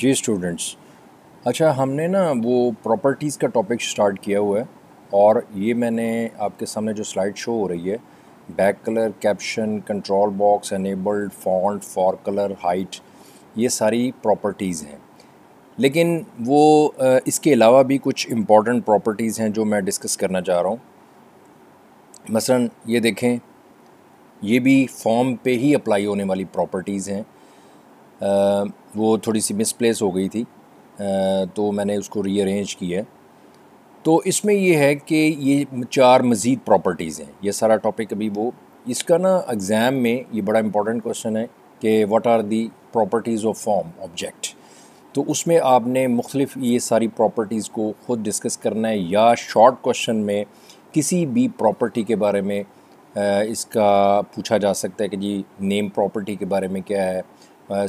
जी students अच्छा हमने ना वो प्रॉपर्टीज़ का टॉपिक स्टार्ट किया हुआ है और ये मैंने आपके सामने जो स्लाइड शो हो रही है back colour caption control box enabled font fore colour height ये सारी प्रॉपर्टीज़ हैं लेकिन वो इसके अलावा भी कुछ इम्पॉर्टेंट प्रॉपर्टीज़ हैं जो मैं डिस्कस करना चाह रहा हूँ मसलन ये देखें ये भी फॉर्म पे ही अप्लाई होने वाली प्रॉपर्टीज़ हैं वो थोड़ी सी मिसप्लेस हो गई थी तो मैंने उसको रीअरेंज किया है तो इसमें ये है कि ये चार मज़ीद प्रॉपर्टीज़ हैं ये सारा टॉपिक अभी वो इसका ना एग्ज़ाम में ये बड़ा इम्पॉर्टेंट क्वेश्चन है कि what are the properties of form object तो उसमें आपने मुख्तफ ये सारी प्रॉपर्टीज़ को ख़ुद डिस्कस करना है या शॉर्ट क्वेश्चन में किसी भी प्रॉपर्टी के बारे में इसका पूछा जा सकता है कि जी नेम प्रॉपर्टी के बारे में क्या है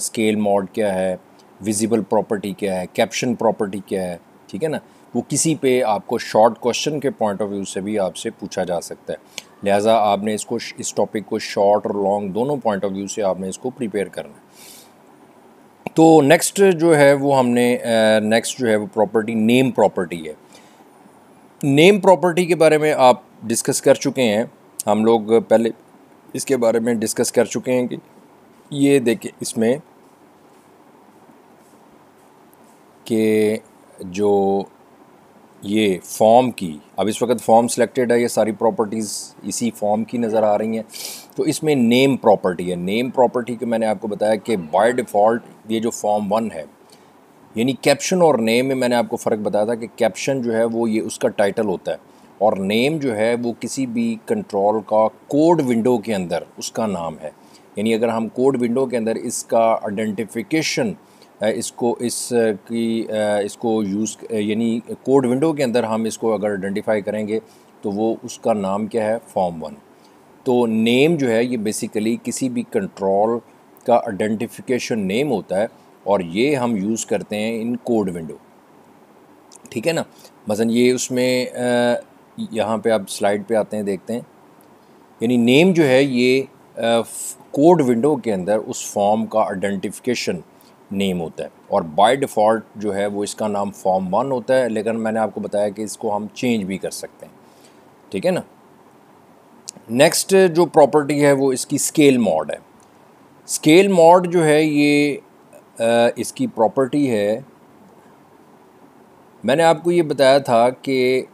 स्केल मॉड क्या है विजिबल प्रॉपर्टी क्या है कैप्शन प्रॉपर्टी क्या है ठीक है ना वो किसी पे आपको शॉर्ट क्वेश्चन के पॉइंट ऑफ व्यू से भी आपसे पूछा जा सकता है लिहाजा आपने इसको इस टॉपिक को शॉर्ट और लॉन्ग दोनों पॉइंट ऑफ व्यू से आपने इसको प्रिपेयर करना है तो नेक्स्ट जो है वो हमने नेक्स्ट जो है वो प्रॉपर्टी नेम प्रॉपर्टी है नेम प्रॉपर्टी के बारे में आप डिस्कस कर चुके हैं हम लोग पहले इसके बारे में डिस्कस कर चुके हैं कि ये देखिए इसमें के जो ये फॉर्म की अब इस वक्त फॉर्म सिलेक्टेड है ये सारी प्रॉपर्टीज़ इसी फॉर्म की नज़र आ रही हैं तो इसमें नेम प्रॉपर्टी है नेम प्रॉपर्टी के मैंने आपको बताया कि बाय डिफ़ॉल्ट ये जो फॉर्म वन है यानी कैप्शन और नेम में मैंने आपको फ़र्क बताया था कि कैप्शन जो है वो ये उसका टाइटल होता है और नेम जो है वो किसी भी कंट्रोल का कोड विंडो के अंदर उसका नाम है यानी अगर हम कोड विंडो के अंदर इसका आइडेंटिफिकेशन इसको इस की इसको यूज़ यानी कोड विंडो के अंदर हम इसको अगर आइडेंटिफाई करेंगे तो वो उसका नाम क्या है फॉर्म वन तो नेम जो है ये बेसिकली किसी भी कंट्रोल का आइडेंटिफिकेशन नेम होता है और ये हम यूज़ करते हैं इन कोड विंडो ठीक है ना मसलन ये उसमें यहाँ पे आप स्लाइड पे आते हैं देखते हैं यानी नेम जो है ये कोड विंडो के अंदर उस फॉर्म का आइडेंटिफिकेशन नेम होता है और बाय डिफ़ॉल्ट जो है वो इसका नाम फॉर्म वन होता है लेकिन मैंने आपको बताया कि इसको हम चेंज भी कर सकते हैं ठीक है ना नेक्स्ट जो प्रॉपर्टी है वो इसकी स्केल मॉड है स्केल मॉड जो है ये आ, इसकी प्रॉपर्टी है मैंने आपको ये बताया था कि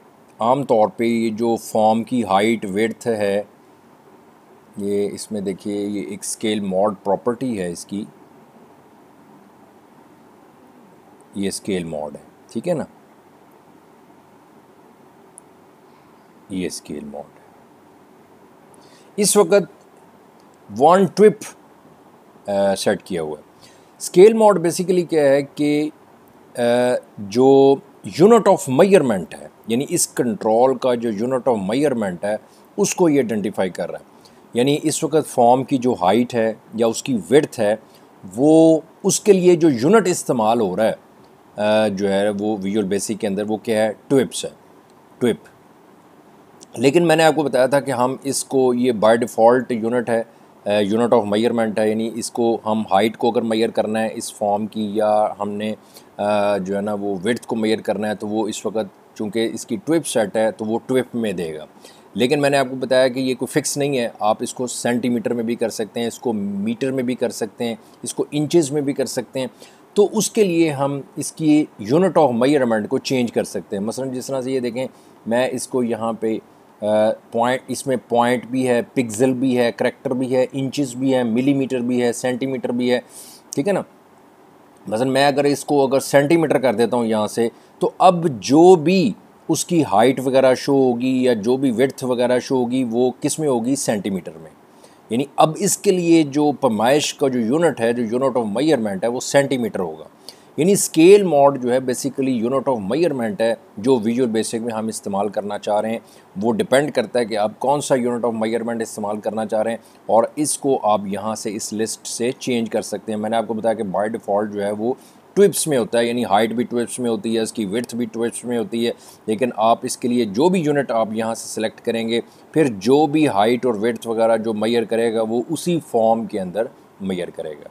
आम तौर पे ये जो फॉर्म की हाइट वर्थ है ये इसमें देखिए ये एक स्केल मॉड प्रॉपर्टी है इसकी ये स्केल मॉड है ठीक है ना ये स्केल मॉड इस वक्त वन ट्रिप सेट किया हुआ है स्केल मॉड बेसिकली क्या है कि जो यूनिट ऑफ मयरमेंट है यानी इस कंट्रोल का जो यूनिट ऑफ मयरमेंट है उसको ये आइडेंटिफाई कर रहा है यानी इस वक्त फॉर्म की जो हाइट है या उसकी वर्थ है वो उसके लिए जो यूनिट इस्तेमाल हो रहा है जो है वो विजुअल बेसिक के अंदर वो क्या है ट्विप्स है ट्विप लेकिन मैंने आपको बताया था कि हम इसको ये बाय डिफ़ॉल्ट यूनिट है यूनिट ऑफ मेयरमेंट है यानी इसको हम हाइट को अगर मैयर करना है इस फॉर्म की या हमने जो है ना वो वर्थ को मैयर करना है तो वो इस वक्त चूँकि इसकी ट्विप सेट है तो वो ट्विप में देगा लेकिन मैंने आपको बताया कि ये कोई फिक्स नहीं है आप इसको सेंटीमीटर में भी कर सकते हैं इसको मीटर में भी कर सकते हैं इसको इंचेस में भी कर सकते हैं तो उसके लिए हम इसकी यूनिट ऑफ मेजरमेंट को चेंज कर सकते हैं मसलन जिस तरह से ये देखें मैं इसको यहाँ पे पॉइंट इसमें पॉइंट भी है पिक्सल भी है करेक्टर भी है इंचेस भी है मिलीमीटर भी है सेंटीमीटर भी है ठीक है ना मसलन मैं अगर इसको अगर सेंटीमीटर कर देता हूँ यहाँ से तो अब जो भी उसकी हाइट वगैरह शो होगी या जो भी वर्थ वगैरह शो होगी वो किस में होगी सेंटीमीटर में यानी अब इसके लिए जो पमाइश का जो यूनिट है जो यूनिट ऑफ मेयरमेंट है वो सेंटीमीटर होगा यानी स्केल मॉड जो है बेसिकली यूनिट ऑफ मैयरमेंट है जो विजुअल बेसिक में हम इस्तेमाल करना चाह रहे हैं वो डिपेंड करता है कि आप कौन सा यूनिट ऑफ मेयरमेंट इस्तेमाल करना चाह रहे हैं और इसको आप यहाँ से इस लिस्ट से चेंज कर सकते हैं मैंने आपको बताया कि बाय डिफ़ॉल्ट जो है वो ट्विप्स में होता है यानी हाइट भी ट्विप्स में होती है इसकी विर्थ भी ट्विप्स में होती है लेकिन आप इसके लिए जो भी यूनिट आप यहाँ से सेलेक्ट करेंगे फिर जो भी हाइट और विर्थ वगैरह जो मैयर करेगा वो उसी फॉर्म के अंदर मैयर करेगा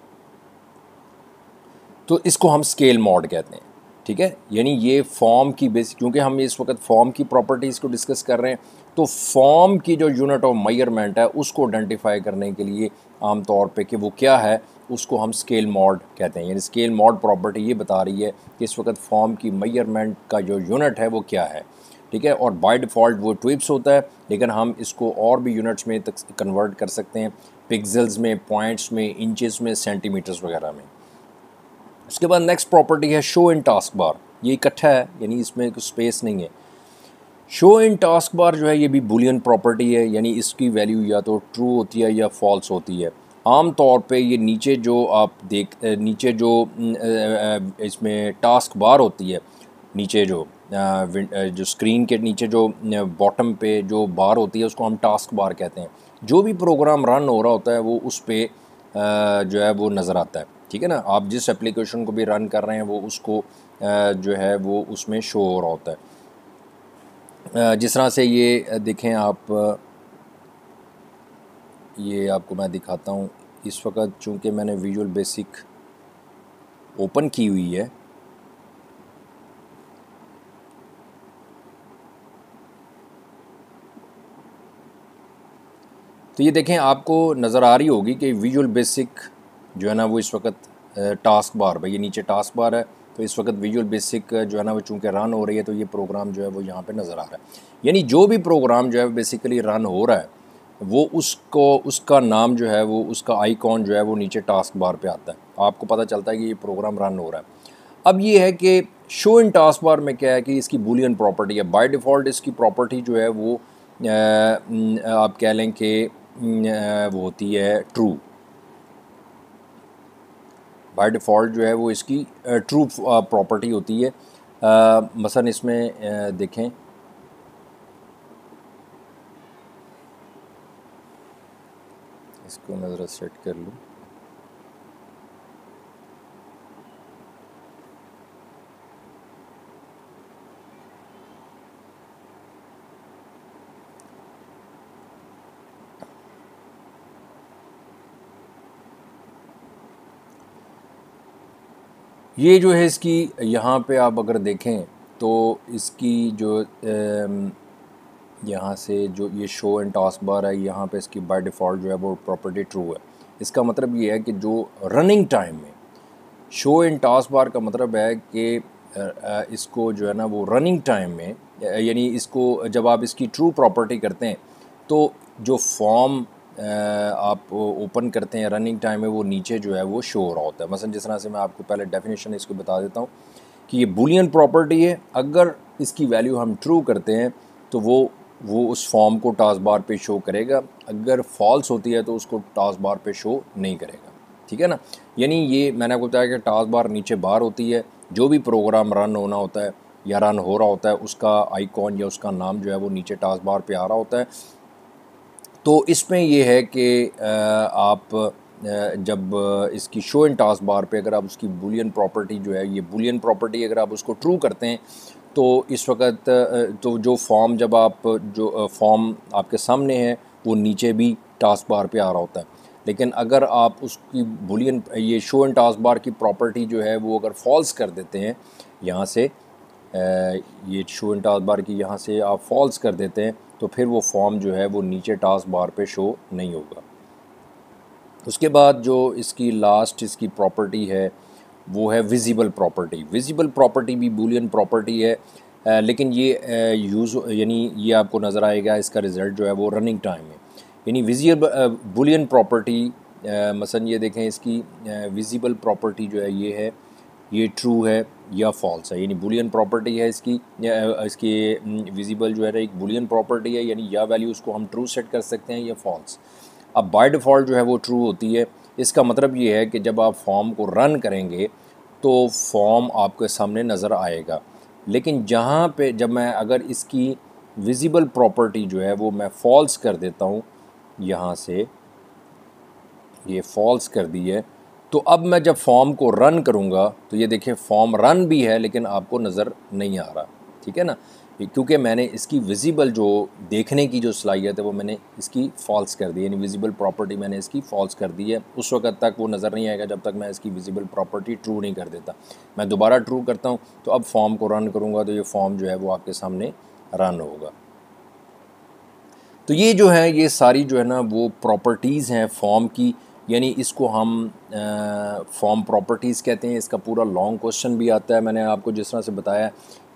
तो इसको हम स्केल मॉड कहते हैं ठीक है यानी ये फॉर्म की बेसिक क्योंकि हम इस वक्त फॉर्म की प्रॉपर्टीज़ को डिस्कस कर रहे हैं तो फॉर्म की जो यूनिट ऑफ मयरमेंट है उसको आइडेंटिफाई करने के लिए आम तौर पे कि वो क्या है उसको हम स्केल मॉड कहते हैं यानी स्केल मॉड प्रॉपर्टी ये बता रही है कि इस वक्त फॉर्म की मयरमेंट का जो यूनिट है वो क्या है ठीक है और बाय डिफ़ॉल्ट वो ट्विप्स होता है लेकिन हम इसको और भी यूनिट्स में तक कन्वर्ट कर सकते हैं पिक्सल्स में पॉइंट्स में इंचेस में सेंटीमीटर्स वगैरह में उसके बाद नेक्स्ट प्रॉपर्टी है शो इन टास्क बार ये इकट्ठा है यानी इसमें कुछ स्पेस नहीं है शो इन टास्क बार जो है ये भी बुलियन प्रॉपर्टी है यानी इसकी वैल्यू या तो ट्रू होती है या फॉल्स होती है आम तौर पे ये नीचे जो आप देख नीचे जो इसमें टास्क बार होती है नीचे जो जो स्क्रीन के नीचे जो बॉटम पे जो बार होती है उसको हम टास्क बार कहते हैं जो भी प्रोग्राम रन हो रहा होता है वो उस पर जो है वो नज़र आता है ठीक है ना आप जिस एप्लीकेशन को भी रन कर रहे हैं वो उसको जो है वो उसमें शो हो रहा होता है जिस तरह से ये देखें आप ये आपको मैं दिखाता हूँ इस वक्त चूँकि मैंने विजुअल बेसिक ओपन की हुई है तो ये देखें आपको नज़र आ रही होगी कि विजुअल बेसिक जो है ना वो इस वक्त टास्क बार पर ये नीचे टास्क बार है तो इस वक्त विजुअल बेसिक जो है ना वो चूँकि रन हो रही है तो ये प्रोग्राम जो है वो यहाँ पर नज़र आ रहा है यानी जो भी प्रोग्राम जो है बेसिकली रन हो रहा है वो उसको उसका नाम जो है वो उसका आईकॉन जो है वो नीचे टास्क बार पे आता है आपको पता चलता है कि ये प्रोग्राम रन हो रहा है अब ये है कि शो इन टास्क बार में क्या है कि इसकी बुलियन प्रॉपर्टी है बाय डिफ़ॉल्ट इसकी प्रॉपर्टी जो है वो आप कह लें कि वो होती है ट्रू बाय डिफ़ॉल्ट जो है वो इसकी ट्रू प्रॉपर्टी होती है मसलन इसमें देखें इसको मैं ज़रा सेट कर लूँ ये जो है इसकी यहाँ पे आप अगर देखें तो इसकी जो यहाँ से जो ये शो एंड टास्क बार है यहाँ पे इसकी बाय डिफ़ॉल्ट जो है वो प्रॉपर्टी ट्रू है इसका मतलब ये है कि जो रनिंग टाइम में शो एंड टास्क बार का मतलब है कि इसको जो है ना वो रनिंग टाइम में यानी इसको जब आप इसकी ट्रू प्रॉपर्टी करते हैं तो जो फॉर्म आप ओपन करते हैं रनिंग टाइम में वो नीचे जो है वो शो हो रहा होता है मसलन जिस तरह से मैं आपको पहले डेफिनेशन इसको बता देता हूँ कि ये बुलियन प्रॉपर्टी है अगर इसकी वैल्यू हम ट्रू करते हैं तो वो वो उस फॉर्म को टास्क बार पे शो करेगा अगर फॉल्स होती है तो उसको टास्क बार पे शो नहीं करेगा ठीक है ना यानी ये मैंने आपको बताया कि टास्क बार नीचे बार होती है जो भी प्रोग्राम रन होना होता है या रन हो रहा होता है उसका आइकॉन या उसका नाम जो है वो नीचे टास्क बार पे आ रहा होता है तो इसमें यह है कि आप जब इसकी शो एंड टास्क बार पे अगर आप उसकी बुलियन प्रॉपर्टी जो है ये बुलियन प्रॉपर्टी अगर आप उसको ट्रू करते हैं तो इस वक्त तो जो फॉर्म जब आप जो फॉर्म आपके सामने है वो नीचे भी टास्क बार पे आ रहा होता है लेकिन अगर आप उसकी बुलियन ये शो एंड टास्क बार की प्रॉपर्टी जो है वो अगर फॉल्स कर देते हैं यहाँ से ये शो एंड टास्क बार की यहाँ से आप फॉल्स कर देते हैं तो फिर वो फॉर्म जो है वो नीचे टास्क बार पे शो नहीं होगा उसके बाद जो इसकी लास्ट इसकी प्रॉपर्टी है वो है विजिबल प्रॉपर्टी विजिबल प्रॉपर्टी भी बुलियन प्रॉपर्टी है लेकिन ये यूज़ यानी ये आपको नज़र आएगा इसका रिज़ल्ट जो है वो रनिंग टाइम है यानी विजिबल बुलियन प्रॉपर्टी मसलन ये देखें इसकी विजिबल प्रॉपर्टी जो है ये है ये ट्रू है या फॉल्स है यानी बुलियन प्रॉपर्टी है इसकी इसकी विजिबल जो है एक बुलियन प्रॉपर्टी है यानी या वैल्यू उसको हम ट्रू सेट कर सकते हैं या फॉल्स अब बाय डिफ़ॉल्ट जो है वो ट्रू होती है इसका मतलब ये है कि जब आप फॉर्म को रन करेंगे तो फॉर्म आपके सामने नज़र आएगा लेकिन जहाँ पे जब मैं अगर इसकी विजिबल प्रॉपर्टी जो है वो मैं फॉल्स कर देता हूँ यहाँ से ये फॉल्स कर दी है तो अब मैं जब फॉर्म को रन करूँगा तो ये देखें फॉर्म रन भी है लेकिन आपको नज़र नहीं आ रहा ठीक है ना क्योंकि मैंने इसकी विजिबल जो देखने की जो सलाहियत है वो मैंने इसकी फॉल्स कर दी यानी विजिबल प्रॉपर्टी मैंने इसकी फॉल्स कर दी है उस वक्त तक वो नज़र नहीं आएगा जब तक मैं इसकी विजिबल प्रॉपर्टी ट्रू नहीं कर देता मैं दोबारा ट्रू करता हूँ तो अब फॉर्म को रन करूँगा तो ये फॉर्म जो है वो आपके सामने रन होगा तो ये जो है ये सारी जो है ना वो प्रॉपर्टीज़ हैं फॉर्म की यानी इसको हम फॉर्म प्रॉपर्टीज़ कहते हैं इसका पूरा लॉन्ग क्वेश्चन भी आता है मैंने आपको जिस तरह से बताया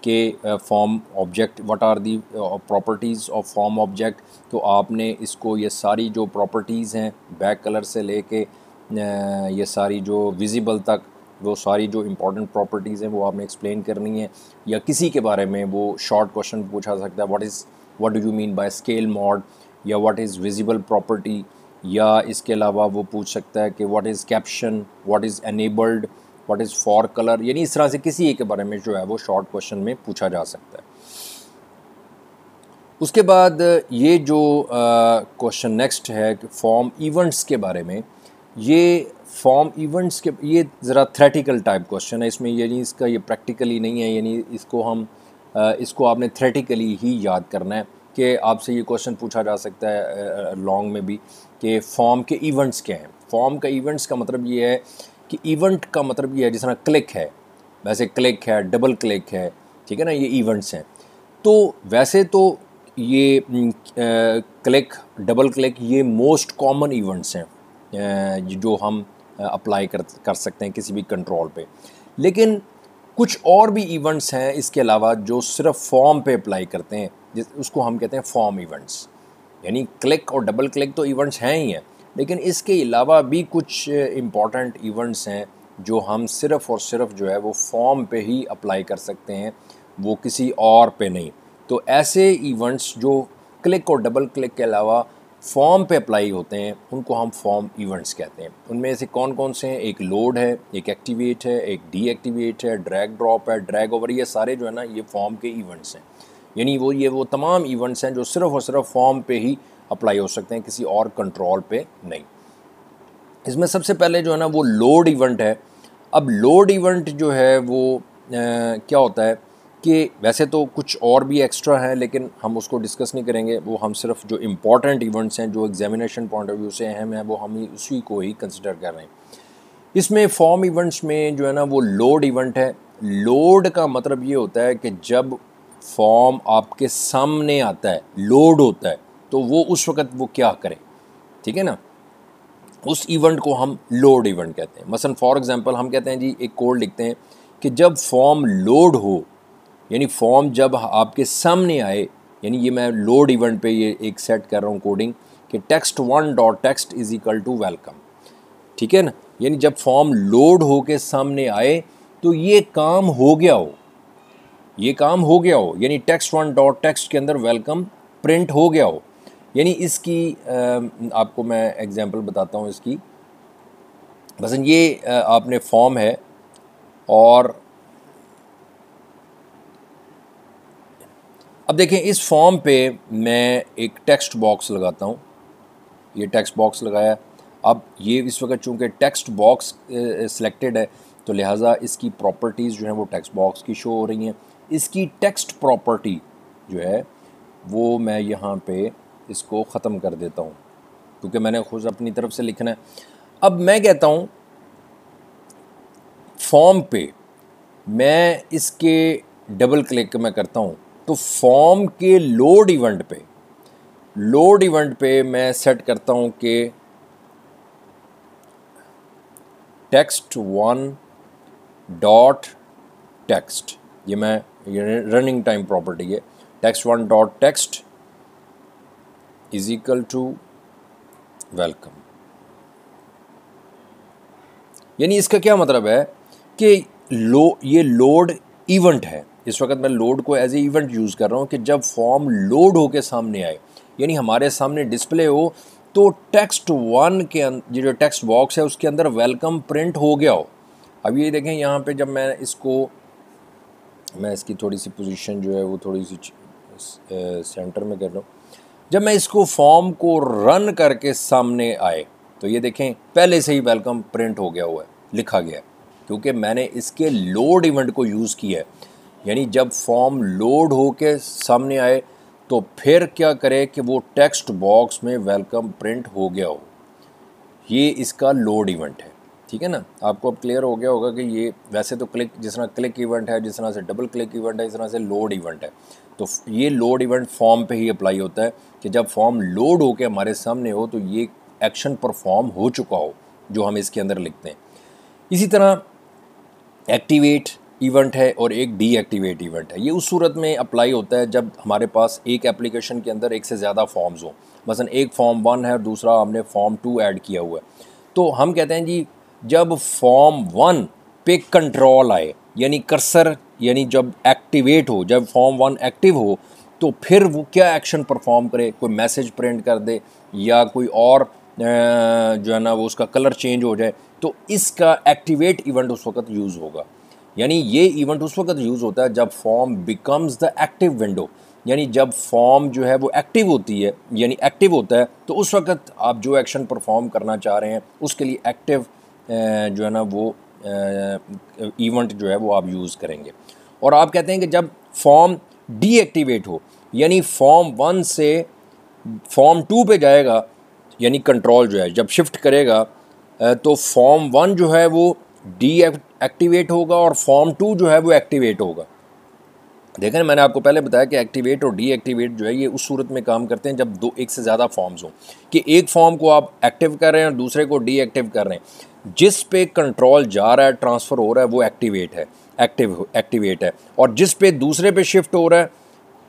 कि form object what are the properties of form object तो आपने इसको ये सारी जो प्रॉपर्टीज़ हैं बैक कलर से लेके ये सारी जो विजिबल तक वो सारी जो इम्पोर्टेंट प्रॉपर्टीज़ हैं वो आपने एक्सप्लेन करनी है या किसी के बारे में वो शॉर्ट क्वेश्चन पूछा सकता है what is what do you mean by scale mode या व्हाट इज़ विजिबल प्रॉपर्टी या इसके अलावा वो पूछ सकता है कि what is caption what is enabled what is fore colour यानी इस तरह से किसी एक के बारे में जो है वो शॉर्ट क्वेश्चन में पूछा जा सकता है उसके बाद ये जो क्वेश्चन नेक्स्ट है कि फॉर्म इवेंट्स के बारे में ये फॉर्म इवेंट्स के ये ज़रा थ्रेटिकल टाइप क्वेश्चन है इसमें यानी इसका ये प्रैक्टिकली नहीं है यानी इसको हम आ, इसको आपने थ्रेटिकली ही याद करना है कि आपसे ये क्वेश्चन पूछा जा सकता है लॉन्ग में भी कि फॉर्म के इवेंट्स क्या हैं फॉर्म का इवेंट्स का मतलब ये है कि इवेंट का मतलब ये है जिस तरह क्लिक है वैसे क्लिक है डबल क्लिक है ठीक है ना ये इवेंट्स हैं तो वैसे तो ये क्लिक डबल क्लिक ये मोस्ट कॉमन इवेंट्स हैं जो हम अप्लाई कर कर सकते हैं किसी भी कंट्रोल पे लेकिन कुछ और भी इवेंट्स हैं इसके अलावा जो सिर्फ फॉर्म पे अप्लाई करते हैं जिस उसको हम कहते हैं फॉर्म इवेंट्स यानी क्लिक और डबल क्लिक तो इवेंट्स हैं ही हैं लेकिन इसके अलावा भी कुछ इम्पॉर्टेंट इवेंट्स हैं जो हम सिर्फ़ और सिर्फ जो है वो फॉर्म पे ही अप्लाई कर सकते हैं वो किसी और पे नहीं तो ऐसे इवेंट्स जो क्लिक और डबल क्लिक के अलावा फॉर्म पे अप्लाई होते हैं उनको हम फॉर्म इवेंट्स कहते हैं उनमें से कौन कौन से हैं एक लोड है एक एक्टिवेट है एक डीएक्टिवेट है ड्रैग ड्रॉप है ड्रैग ओवर ये सारे जो है ना ये फॉर्म के इवेंट्स हैं यानी वो ये वो तमाम इवेंट्स हैं जो सिर्फ और सिर्फ फॉर्म पे ही अप्लाई हो सकते हैं किसी और कंट्रोल पे नहीं इसमें सबसे पहले जो है ना वो लोड इवेंट है अब लोड इवेंट जो है वो आ, क्या होता है कि वैसे तो कुछ और भी एक्स्ट्रा हैं लेकिन हम उसको डिस्कस नहीं करेंगे वो हम सिर्फ जो इम्पॉर्टेंट इवेंट्स हैं जो एग्जामिनेशन पॉइंट ऑफ व्यू से अहम हैं वो हम ही उसी को ही कंसिडर कर रहे हैं इसमें फॉर्म इवेंट्स में जो है ना वो लोड इवेंट है लोड का मतलब ये होता है कि जब फॉर्म आपके सामने आता है लोड होता है तो वो उस वक़्त वो क्या करें ठीक है ना उस इवेंट को हम लोड इवेंट कहते हैं मसलन फॉर एग्ज़ाम्पल हम कहते हैं जी एक कोड लिखते हैं कि जब फॉर्म लोड हो यानी फॉर्म जब आपके सामने आए यानी ये मैं लोड इवेंट पे ये एक सेट कर रहा हूँ कोडिंग कि text one dot text is equal to welcome ठीक है ना यानी जब फॉर्म लोड हो के सामने आए तो ये काम हो गया हो ये काम हो गया हो यानी टेक्स्ट वन डॉट टेक्स्ट के अंदर वेलकम प्रिंट हो गया हो यानी इसकी आपको मैं एग्जांपल बताता हूँ इसकी बस ये आपने फॉर्म है और अब देखें इस फॉर्म पे मैं एक टेक्स्ट बॉक्स लगाता हूँ ये टेक्स्ट बॉक्स लगाया अब ये इस वक्त चूँकि टेक्स्ट बॉक्स सिलेक्टेड है तो लिहाजा इसकी प्रॉपर्टीज़ जो हैं वो टेक्स्ट बॉक्स की शो हो रही हैं इसकी टेक्स्ट प्रॉपर्टी जो है वो मैं यहाँ पे इसको ख़त्म कर देता हूँ क्योंकि मैंने खुद अपनी तरफ से लिखना है अब मैं कहता हूँ फॉर्म पे मैं इसके डबल क्लिक मैं करता हूँ तो फॉर्म के लोड इवेंट पे लोड इवेंट पे मैं सेट करता हूँ कि टेक्स्ट वन डॉट टेक्स्ट ये मैं ये रनिंग टाइम प्रॉपर्टी है text one dot text is equal to welcome यानी इसका क्या मतलब है कि लो ये लोड इवेंट है इस वक्त मैं लोड को एज ए इवेंट यूज़ कर रहा हूँ कि जब फॉर्म लोड होके सामने आए यानी हमारे सामने डिस्प्ले हो तो टेक्स्ट वन के अं-, ये जो टेक्स्ट बॉक्स है उसके अंदर वेलकम प्रिंट हो गया हो अब ये देखें यहाँ पे जब मैं इसको मैं इसकी थोड़ी सी पोजीशन जो है वो थोड़ी सी सेंटर में कर रहा हूँ जब मैं इसको फॉर्म को रन करके सामने आए तो ये देखें पहले से ही वेलकम प्रिंट हो गया हुआ है लिखा गया है क्योंकि मैंने इसके लोड इवेंट को यूज़ किया है यानी जब फॉर्म लोड हो के सामने आए तो फिर क्या करें कि वो टेक्स्ट बॉक्स में वेलकम प्रिंट हो गया हो ये इसका लोड इवेंट है ठीक है ना आपको अब क्लियर हो गया होगा कि ये वैसे तो क्लिक जिस तरह क्लिक इवेंट है जिस तरह से डबल क्लिक इवेंट है इस तरह से लोड इवेंट है तो ये लोड इवेंट फॉर्म पे ही अप्लाई होता है कि जब फॉर्म लोड होकर हमारे सामने हो तो ये एक्शन परफॉर्म हो चुका हो जो हम इसके अंदर लिखते हैं इसी तरह एक्टिवेट इवेंट है और एक डीएक्टिवेट इवेंट है ये उस सूरत में अप्लाई होता है जब हमारे पास एक एप्लीकेशन के अंदर एक से ज़्यादा फॉर्म्स हों मसलन एक फॉर्म वन है और दूसरा हमने फॉर्म टू ऐड किया हुआ है तो हम कहते हैं जी जब फॉर्म वन पे कंट्रोल आए यानी कर्सर यानी जब एक्टिवेट हो जब फॉर्म वन एक्टिव हो तो फिर वो क्या एक्शन परफॉर्म करे कोई मैसेज प्रिंट कर दे या कोई और जो है ना वो उसका कलर चेंज हो जाए तो इसका एक्टिवेट इवेंट उस वक्त यूज़ होगा यानी ये इवेंट उस वक्त यूज़ होता है जब form becomes the active window यानी जब फॉर्म जो है वो एक्टिव होती है यानी एक्टिव होता है तो उस वक्त आप जो एक्शन परफॉर्म करना चाह रहे हैं उसके लिए एक्टिव जो है ना वो इवेंट जो है वो आप यूज़ करेंगे और आप कहते हैं कि जब फॉर्म डीएक्टिवेट हो यानी फॉर्म वन से फॉर्म टू पे जाएगा यानी कंट्रोल जो है जब शिफ्ट करेगा तो फॉर्म वन जो है वो डी एक्टिवेट होगा और फॉर्म टू जो है वो एक्टिवेट होगा देखें मैंने आपको पहले बताया कि एक्टिवेट और डीएक्टिवेट जो है ये उस सूरत में काम करते हैं जब दो एक से ज़्यादा फॉर्म्स हों कि एक फॉर्म को आप एक्टिव कर रहे हैं और दूसरे को डीएक्टिव कर रहे हैं जिस पे कंट्रोल जा रहा है ट्रांसफ़र हो रहा है वो एक्टिवेट है एक्टिव एक्टिवेट है और जिस पे दूसरे पे शिफ्ट हो रहा है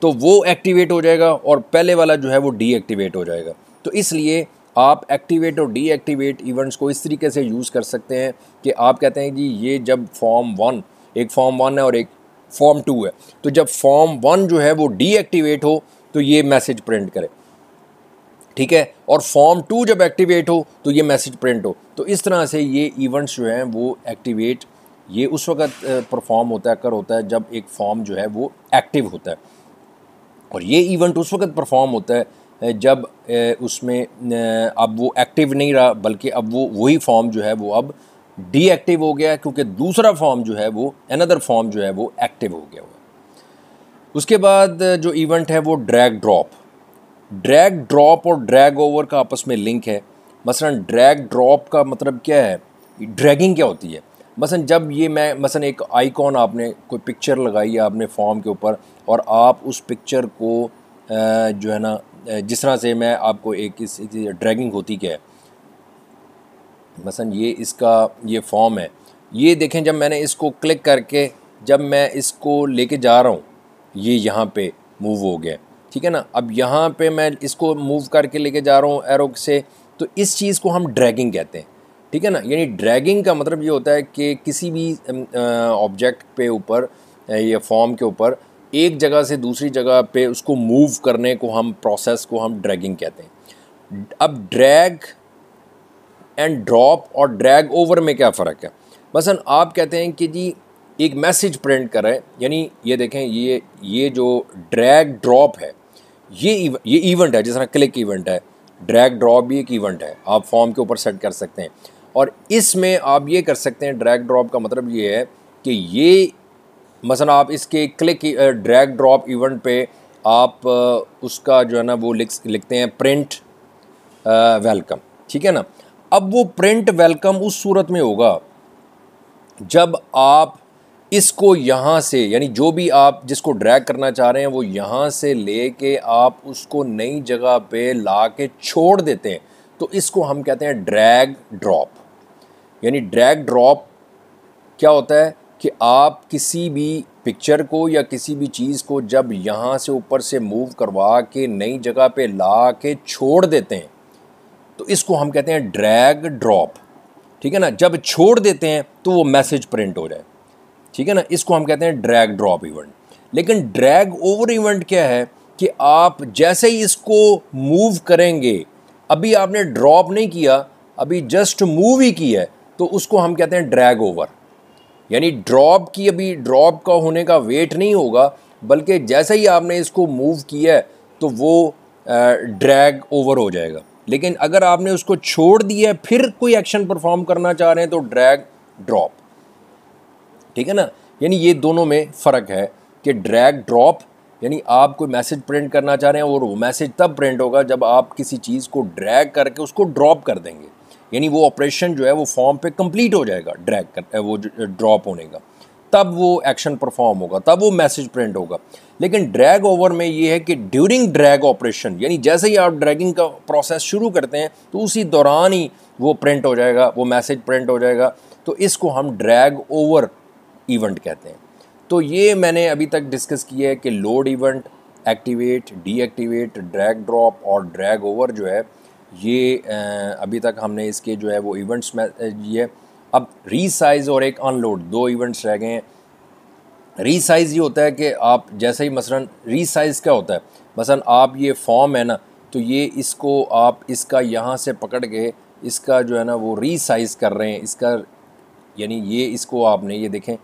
तो वो एक्टिवेट हो जाएगा और पहले वाला जो है वो डीएक्टिवेट हो जाएगा तो इसलिए आप एक्टिवेट और डीएक्टिवेट इवेंट्स को इस तरीके से यूज़ कर सकते हैं कि आप कहते हैं जी ये जब फॉर्म वन एक फॉर्म वन है और एक फॉर्म टू है तो जब फॉर्म वन जो है वो डीएक्टिवेट हो तो ये मैसेज प्रिंट करें ठीक है और फॉर्म टू जब एक्टिवेट हो तो ये मैसेज प्रिंट हो तो इस तरह से ये इवेंट्स जो हैं वो एक्टिवेट ये उस वक्त परफॉर्म होता है कर होता है जब एक फॉर्म जो है वो एक्टिव होता है और ये इवेंट उस वक्त परफॉर्म होता है जब उसमें अब वो एक्टिव नहीं रहा बल्कि अब वो वही फॉर्म जो है वो अब डीएक्टिव हो गया क्योंकि दूसरा फॉर्म जो है वो अनदर फॉर्म जो है वो एक्टिव हो गया हुआ उसके बाद जो इवेंट है वो ड्रैग ड्रॉप ड्रैग ड्रॉप और ड्रैग ओवर का आपस में लिंक है मसलन ड्रैग ड्रॉप का मतलब क्या है ड्रैगिंग क्या होती है मसलन जब ये मैं मसलन एक आइकॉन आपने कोई पिक्चर लगाई है आपने फॉर्म के ऊपर और आप उस पिक्चर को जो है ना जिस तरह से मैं आपको एक इस, ड्रैगिंग होती क्या है मसलन ये इसका ये फॉर्म है ये देखें जब मैंने इसको क्लिक करके जब मैं इसको लेके जा रहा हूँ ये यहाँ पे मूव हो गया ठीक है ना अब यहाँ पे मैं इसको मूव करके लेके जा रहा हूँ एरो से तो इस चीज़ को हम ड्रैगिंग कहते हैं ठीक है ना यानी ड्रैगिंग का मतलब ये होता है कि किसी भी ऑब्जेक्ट पे ऊपर या फॉर्म के ऊपर एक जगह से दूसरी जगह पे उसको मूव करने को हम प्रोसेस को हम ड्रैगिंग कहते हैं अब ड्रैग एंड ड्रॉप और ड्रैग ओवर में क्या फ़र्क है मसलन आप कहते हैं कि जी एक मैसेज प्रिंट करें यानी ये देखें ये ये जो ड्रैग ड्रॉप है ये ये इवेंट है जिस तरह क्लिक इवेंट है ड्रैग ड्रॉप भी एक इवेंट है आप फॉर्म के ऊपर सेट कर सकते हैं और इसमें आप ये कर सकते हैं ड्रैग ड्रॉप का मतलब ये है कि ये मसा आप इसके क्लिक ड्रैग ड्रॉप इवेंट पे आप उसका जो है ना वो लिख लिखते हैं प्रिंट वेलकम ठीक है ना अब वो प्रिंट वेलकम उस सूरत में होगा जब आप इसको यहाँ से यानी जो भी आप जिसको ड्रैग करना चाह रहे हैं वो यहाँ से ले के आप उसको नई जगह पे ला के छोड़ देते हैं तो इसको हम कहते हैं ड्रैग ड्रॉप यानी ड्रैग ड्रॉप क्या होता है कि आप किसी भी पिक्चर को या किसी भी चीज़ को जब यहाँ से ऊपर से मूव करवा के नई जगह पे ला के छोड़ देते हैं तो इसको हम कहते हैं ड्रैग ड्रॉप ठीक है ना जब छोड़ देते हैं तो वो मैसेज प्रिंट हो जाए ठीक है ना इसको हम कहते हैं ड्रैग ड्रॉप इवेंट लेकिन ड्रैग ओवर इवेंट क्या है कि आप जैसे ही इसको मूव करेंगे अभी आपने ड्रॉप नहीं किया अभी जस्ट मूव ही किया है तो उसको हम कहते हैं ड्रैग ओवर यानी ड्रॉप की अभी ड्रॉप का होने का वेट नहीं होगा बल्कि जैसे ही आपने इसको मूव किया है तो वो ड्रैग ओवर हो जाएगा लेकिन अगर आपने उसको छोड़ दिया फिर कोई एक्शन परफॉर्म करना चाह रहे हैं तो ड्रैग ड्रॉप ठीक है ना यानी ये दोनों में फ़र्क है कि ड्रैग ड्रॉप यानी आप कोई मैसेज प्रिंट करना चाह रहे हैं और वो मैसेज तब प्रिंट होगा जब आप किसी चीज़ को ड्रैग करके उसको ड्रॉप कर देंगे यानी वो ऑपरेशन जो है वो फॉर्म पे कंप्लीट हो जाएगा ड्रैग कर वो ड्रॉप होने का तब वो एक्शन परफॉर्म होगा तब वो मैसेज प्रिंट होगा लेकिन ड्रैग ओवर में ये है कि ड्यूरिंग ड्रैग ऑपरेशन यानी जैसे ही आप ड्रैगिंग का प्रोसेस शुरू करते हैं तो उसी दौरान ही वो प्रिंट हो जाएगा वो मैसेज प्रिंट हो जाएगा तो इसको हम ड्रैग ओवर इवेंट कहते हैं तो ये मैंने अभी तक डिस्कस किया है कि load event activate deactivate drag drop और ड्रैग ओवर जो है ये अभी तक हमने इसके जो है वो इवेंट्स में ये अब रीसाइज और एक अनलोड दो इवेंट्स रह गए हैं रीसाइज ये होता है कि आप जैसे ही मसलन रीसाइज क्या होता है मसलन आप ये फॉर्म है ना तो ये इसको आप इसका यहाँ से पकड़ के इसका जो है ना वो रीसाइज कर रहे हैं इसका यानी ये इसको आपने ये देखें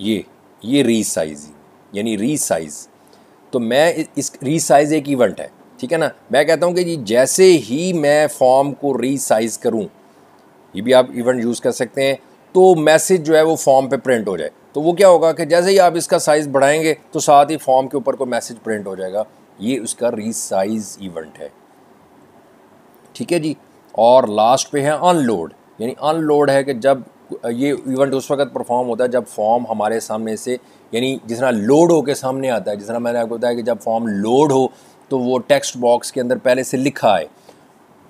ये ये रीसाइजिंग यानी रीसाइज तो मैं इस रीसाइज एक इवेंट है ठीक है ना मैं कहता हूँ कि जी जैसे ही मैं फॉर्म को रीसाइज करूँ ये भी आप इवेंट यूज़ कर सकते हैं तो मैसेज जो है वो फॉर्म पे प्रिंट हो जाए तो वो क्या होगा कि जैसे ही आप इसका साइज़ बढ़ाएंगे तो साथ ही फॉर्म के ऊपर को मैसेज प्रिंट हो जाएगा ये उसका रीसाइज इवेंट है ठीक है जी और लास्ट पे है अनलोड यानी अनलोड है कि जब ये इवेंट उस वक्त परफॉर्म होता है जब फॉर्म हमारे सामने से यानी जिस तरह लोड हो के सामने आता है जिस तरह मैंने आपको बताया कि जब फॉर्म लोड हो तो वो टेक्स्ट बॉक्स के अंदर पहले से लिखा है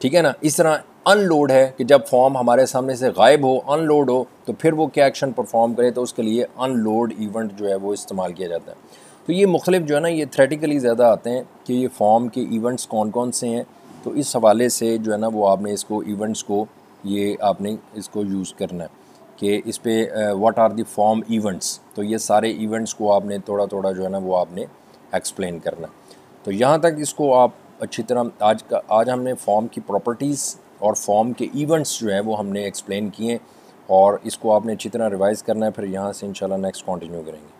ठीक है ना इस तरह अनलोड है कि जब फॉर्म हमारे सामने से गायब हो अनलोड हो तो फिर वो क्या एक्शन परफॉर्म करे तो उसके लिए अनलोड इवेंट जो है वो इस्तेमाल किया जाता है तो ये मुख्तलिफ जो है ना ये थ्रेटिकली ज़्यादा आते हैं कि ये फॉर्म के इवेंट्स कौन कौन से हैं तो इस हवाले से जो है ना वो आपने इसको इवेंट्स को ये आपने इसको यूज़ करना है कि इस पर what are the form events तो ये सारे इवेंट्स को आपने थोड़ा थोड़ा जो है ना वो आपने एक्सप्लेन करना तो यहाँ तक इसको आप अच्छी तरह आज का आज हमने फॉर्म की प्रॉपर्टीज़ और फॉर्म के इवेंट्स जो हैं वो हमने एक्सप्लेन किए और इसको आपने अच्छी तरह रिवाइज़ करना है फिर यहाँ से इंशाल्लाह नेक्स्ट कंटिन्यू करेंगे